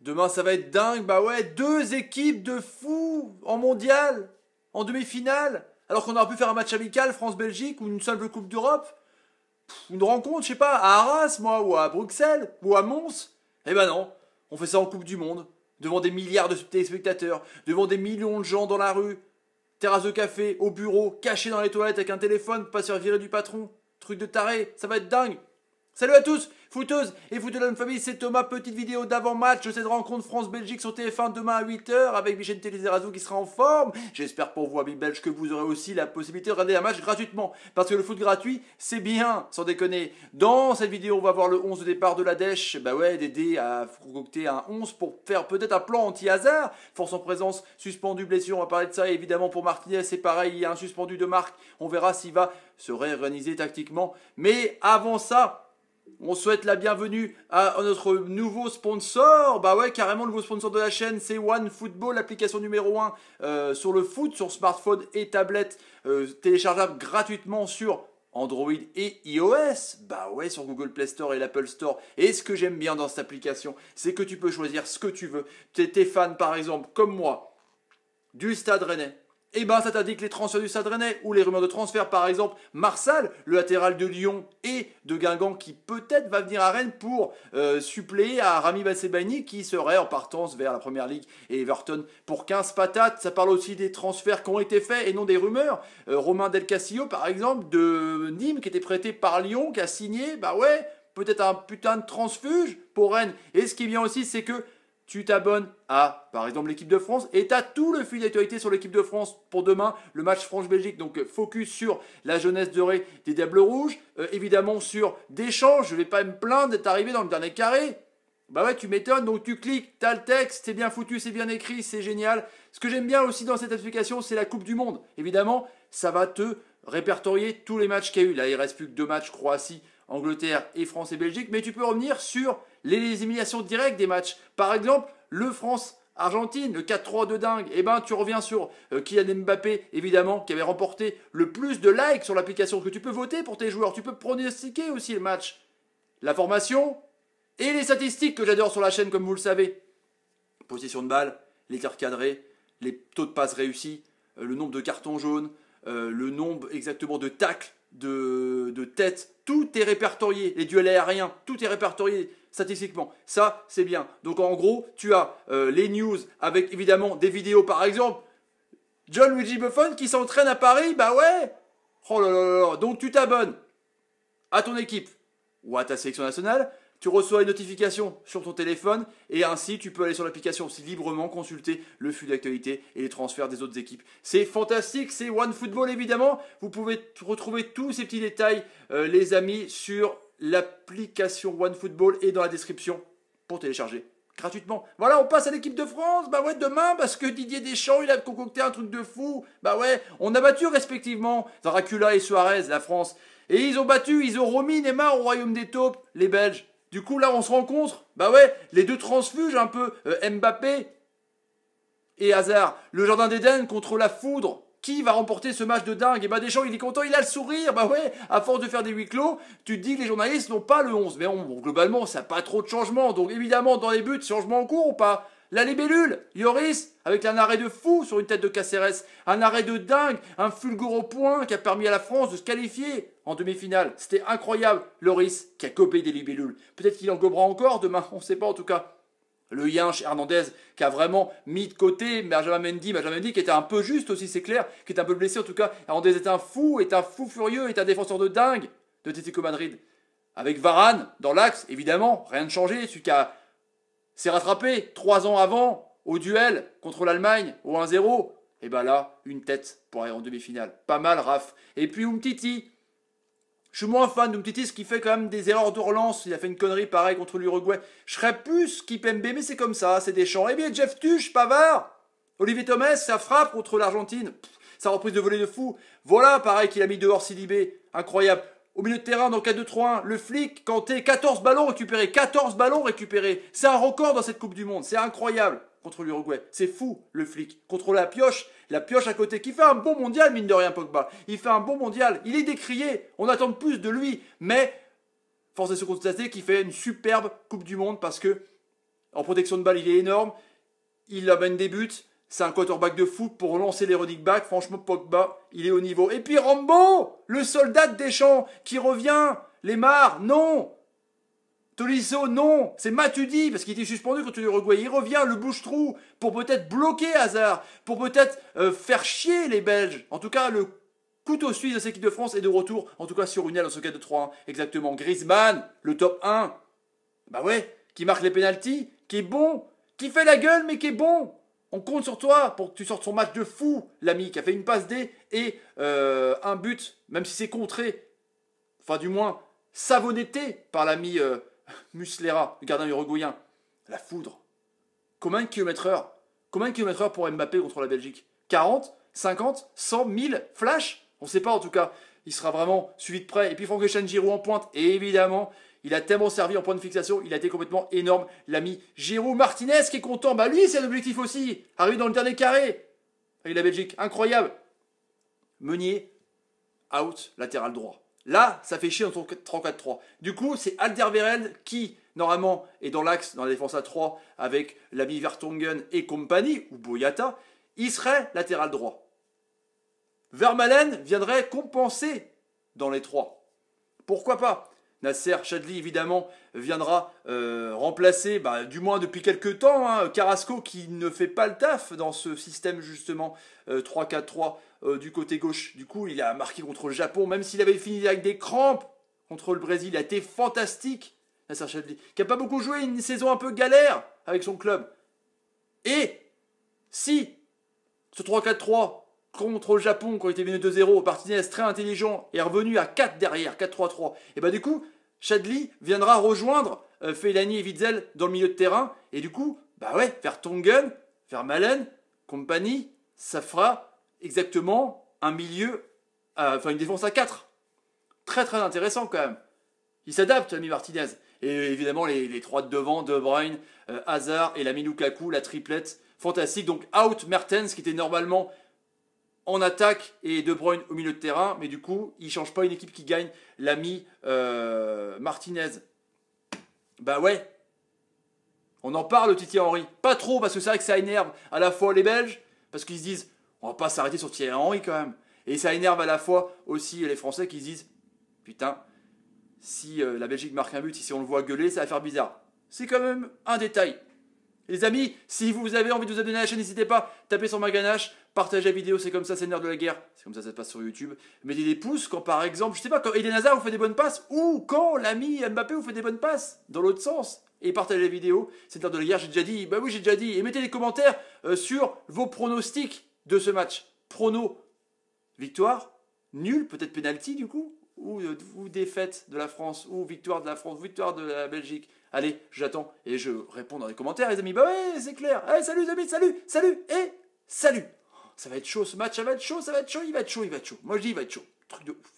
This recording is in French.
Demain, ça va être dingue. Bah ouais, deux équipes de fous en mondial, en demi-finale. Alors qu'on aurait pu faire un match amical France-Belgique ou une simple Coupe d'Europe. Une rencontre, je sais pas, à Arras, moi, ou à Bruxelles, ou à Mons. Eh ben non, on fait ça en Coupe du Monde. Devant des milliards de téléspectateurs, devant des millions de gens dans la rue, terrasse de café, au bureau, caché dans les toilettes avec un téléphone, pas se virer du patron. Truc de taré, ça va être dingue. Salut à tous, footeuses et foot de la famille, c'est Thomas. Petite vidéo d'avant-match de rencontre France-Belgique sur TF1 demain à 8h avec Michel Télézerazu qui sera en forme. J'espère pour vous, amis belges, que vous aurez aussi la possibilité de regarder un match gratuitement. Parce que le foot gratuit, c'est bien, sans déconner. Dans cette vidéo, on va voir le 11 de départ de la Dèche. Bah ouais, d'aider à concocter un 11 pour faire peut-être un plan anti-hasard. Force en présence, suspendu, blessure, on va parler de ça. Et évidemment, pour Martinez, c'est pareil, il y a un suspendu de marque. On verra s'il va se réorganiser tactiquement. Mais avant ça, on souhaite la bienvenue à notre nouveau sponsor. Bah ouais, carrément, le nouveau sponsor de la chaîne, c'est One Football, l'application numéro 1 euh, sur le foot, sur smartphone et tablette, euh, téléchargeable gratuitement sur Android et iOS. Bah ouais, sur Google Play Store et l'Apple Store. Et ce que j'aime bien dans cette application, c'est que tu peux choisir ce que tu veux. T'es fan, par exemple, comme moi, du Stade Rennais eh ben ça que les transferts du Sadrenais ou les rumeurs de transfert par exemple Marsal, le latéral de Lyon et de Guingamp qui peut-être va venir à Rennes pour euh, suppléer à Rami Bassebani qui serait en partance vers la Première Ligue et Everton pour 15 patates. Ça parle aussi des transferts qui ont été faits et non des rumeurs. Euh, Romain Del Castillo par exemple de Nîmes qui était prêté par Lyon qui a signé, bah ouais, peut-être un putain de transfuge pour Rennes. Et ce qui vient aussi c'est que tu t'abonnes à, par exemple, l'équipe de France et tu as tout le fil d'actualité sur l'équipe de France pour demain, le match France-Belgique. Donc, euh, focus sur la jeunesse dorée des Diables Rouges, euh, évidemment sur Deschamps. Je ne vais pas me plaindre d'être arrivé dans le dernier carré. Bah ouais, tu m'étonnes. Donc, tu cliques, tu as le texte, c'est bien foutu, c'est bien écrit, c'est génial. Ce que j'aime bien aussi dans cette application, c'est la Coupe du Monde. Évidemment, ça va te répertorier tous les matchs qu'il y a eu. Là, il reste plus que deux matchs Croatie. Angleterre et France et Belgique, mais tu peux revenir sur les éliminations directes des matchs. Par exemple, le France Argentine, le 4-3 de dingue, et eh ben tu reviens sur euh, Kylian Mbappé, évidemment, qui avait remporté le plus de likes sur l'application, que tu peux voter pour tes joueurs, tu peux pronostiquer aussi le match, la formation et les statistiques que j'adore sur la chaîne, comme vous le savez. Position de balle, les tirs cadrés, les taux de passes réussis, euh, le nombre de cartons jaunes, euh, le nombre exactement de tacles de de, tête, tout est répertorié, les duels aériens, tout est répertorié statistiquement. Ça, c'est bien. Donc en gros, tu as euh, les news avec évidemment des vidéos par exemple. John Luigi Buffon qui s'entraîne à Paris, bah ouais Oh là là là, donc tu t'abonnes à ton équipe ou à ta sélection nationale, tu reçois une notification sur ton téléphone et ainsi tu peux aller sur l'application aussi librement consulter le flux d'actualité et les transferts des autres équipes. C'est fantastique, c'est OneFootball évidemment. Vous pouvez retrouver tous ces petits détails, euh, les amis, sur l'application OneFootball et dans la description pour télécharger gratuitement. Voilà, on passe à l'équipe de France. Bah ouais, demain, parce que Didier Deschamps, il a concocté un truc de fou. Bah ouais, on a battu respectivement Dracula et Suarez, la France. Et ils ont battu, ils ont remis Neymar au royaume des taupes, les Belges. Du coup, là, on se rencontre. Bah ouais, les deux transfuges un peu, euh, Mbappé et Hazard. Le Jardin d'Éden contre la foudre. Qui va remporter ce match de dingue Et bah gens, il est content, il a le sourire. Bah ouais, à force de faire des huis clos, tu te dis que les journalistes n'ont pas le 11. Mais on, bon, globalement, ça n'a pas trop de changement. Donc évidemment, dans les buts, changement en cours ou pas la libellule, Yoris, avec un arrêt de fou sur une tête de Caceres, un arrêt de dingue, un fulgure au point qui a permis à la France de se qualifier en demi-finale. C'était incroyable, Loris, qui a copé des libellules. Peut-être qu'il en gobera encore demain, on ne sait pas en tout cas. Le Yinch Hernandez qui a vraiment mis de côté Benjamin Mendy, Benjamin Mendy qui était un peu juste aussi, c'est clair, qui était un peu blessé en tout cas. Hernandez est un fou, est un fou furieux, est un défenseur de dingue de Tético Madrid. Avec Varane dans l'axe, évidemment, rien de changé, celui qui s'est rattrapé trois ans avant au duel contre l'Allemagne au 1-0. Et bien là, une tête pour aller en demi-finale. Pas mal, Raf. Et puis Umtiti, je suis moins fan d'Omtitis qui fait quand même des erreurs de relance. Il a fait une connerie pareil, contre l'Uruguay. Je serais plus Kipembe, mais c'est comme ça, c'est des champs. Eh bien, Jeff Tuch, Pavard, Olivier Thomas, sa frappe contre l'Argentine. Sa reprise de volée de fou. Voilà, pareil qu'il a mis dehors Sidibé. Incroyable. Au milieu de terrain, dans 4-2-3-1, le flic, Kanté, 14 ballons récupérés. 14 ballons récupérés. C'est un record dans cette Coupe du Monde. C'est incroyable contre l'Uruguay. C'est fou, le flic. Contre la pioche, la pioche à côté, qui fait un bon mondial, mine de rien, Pogba. Il fait un bon mondial. Il est décrié. On attend plus de lui. Mais, force est de se constater qu'il fait une superbe Coupe du Monde parce que, en protection de balle, il est énorme. Il amène des buts. C'est un quarterback de foot pour lancer les running backs. Franchement, Pogba, il est au niveau. Et puis Rambo, le soldat des champs, qui revient. Les marres, non Tolisso, non, c'est Matudi parce qu'il était suspendu Quand contre l'Uruguay. Il revient, le bouche-trou, pour peut-être bloquer Hazard, pour peut-être euh, faire chier les Belges. En tout cas, le couteau suisse de cette équipe de France est de retour, en tout cas sur une aile En ce cas de 3-1. Exactement. Griezmann, le top 1. Bah ouais, qui marque les pénalties, qui est bon, qui fait la gueule, mais qui est bon. On compte sur toi pour que tu sortes son match de fou, l'ami, qui a fait une passe D et euh, un but, même si c'est contré. Enfin, du moins, savonneté par l'ami. Euh, Muslera, le gardien uruguayen. La foudre. Combien de kilomètres heure Combien de kilomètres heure pour Mbappé contre la Belgique 40 50 100 1000 Flash On ne sait pas en tout cas. Il sera vraiment suivi de près. Et puis Franck Giroud en pointe. Et évidemment, il a tellement servi en point de fixation. Il a été complètement énorme. L'ami Giroud Martinez qui est content. Bah lui, c'est un objectif aussi. Arrivé dans le dernier carré. Avec la Belgique. Incroyable. Meunier, out, latéral droit. Là, ça fait chier en 3-4-3. Du coup, c'est Alderweireld qui, normalement, est dans l'axe, dans la défense à 3, avec l'ami Vertongen et compagnie, ou Boyata, il serait latéral droit. Vermalen viendrait compenser dans les 3. Pourquoi pas Nasser Chadli, évidemment, viendra euh, remplacer, bah, du moins depuis quelques temps, hein, Carrasco qui ne fait pas le taf dans ce système justement 3-4-3 euh, euh, du côté gauche. Du coup, il a marqué contre le Japon, même s'il avait fini avec des crampes contre le Brésil. Il a été fantastique, Nasser Chadli, qui n'a pas beaucoup joué, une saison un peu galère avec son club. Et si ce 3-4-3 contre le Japon quand il était venu 2-0, Martinez très intelligent est revenu à 4 derrière, 4-3-3. Et bah du coup, Chadli viendra rejoindre euh, et Witzel dans le milieu de terrain. Et du coup, bah ouais, faire Tongen, faire Malen, compagnie, ça fera exactement un milieu, euh, enfin une défense à 4. Très très intéressant quand même. Il s'adapte, l'ami Martinez. Et évidemment, les, les, trois de devant, De Bruyne, euh, Hazard et l'ami Lukaku, la triplette fantastique. Donc, out Mertens, qui était normalement on attaque et De Bruyne au milieu de terrain, mais du coup, il ne change pas une équipe qui gagne. L'ami euh, Martinez. Bah ouais. On en parle, Titi Henry. Pas trop, parce que c'est vrai que ça énerve à la fois les Belges, parce qu'ils se disent, on va pas s'arrêter sur Thierry Henry quand même. Et ça énerve à la fois aussi les Français qui se disent, putain, si euh, la Belgique marque un but, si on le voit gueuler, ça va faire bizarre. C'est quand même un détail. Les amis, si vous avez envie de vous abonner à la chaîne, n'hésitez pas, tapez sur ma ganache, partagez la vidéo, c'est comme ça, c'est de la guerre, c'est comme ça ça se passe sur YouTube. Mettez des pouces quand par exemple, je sais pas, quand Eden Hazard vous fait des bonnes passes, ou quand l'ami Mbappé vous fait des bonnes passes, dans l'autre sens. Et partagez la vidéo, c'est l'heure de la guerre, j'ai déjà dit, bah oui j'ai déjà dit, et mettez des commentaires euh, sur vos pronostics de ce match. Prono, victoire, nul, peut-être pénalty du coup, euh, ou, défaite de la France, ou victoire de la France, victoire de la Belgique. Allez, j'attends et je réponds dans les commentaires, les amis. Bah ouais, c'est clair. Allez, salut, les amis, salut, salut et salut. Ça va être chaud, ce match, ça va être chaud, ça va être chaud, il va être chaud, il va être chaud. Moi je dis il va être chaud. Truc de ouf.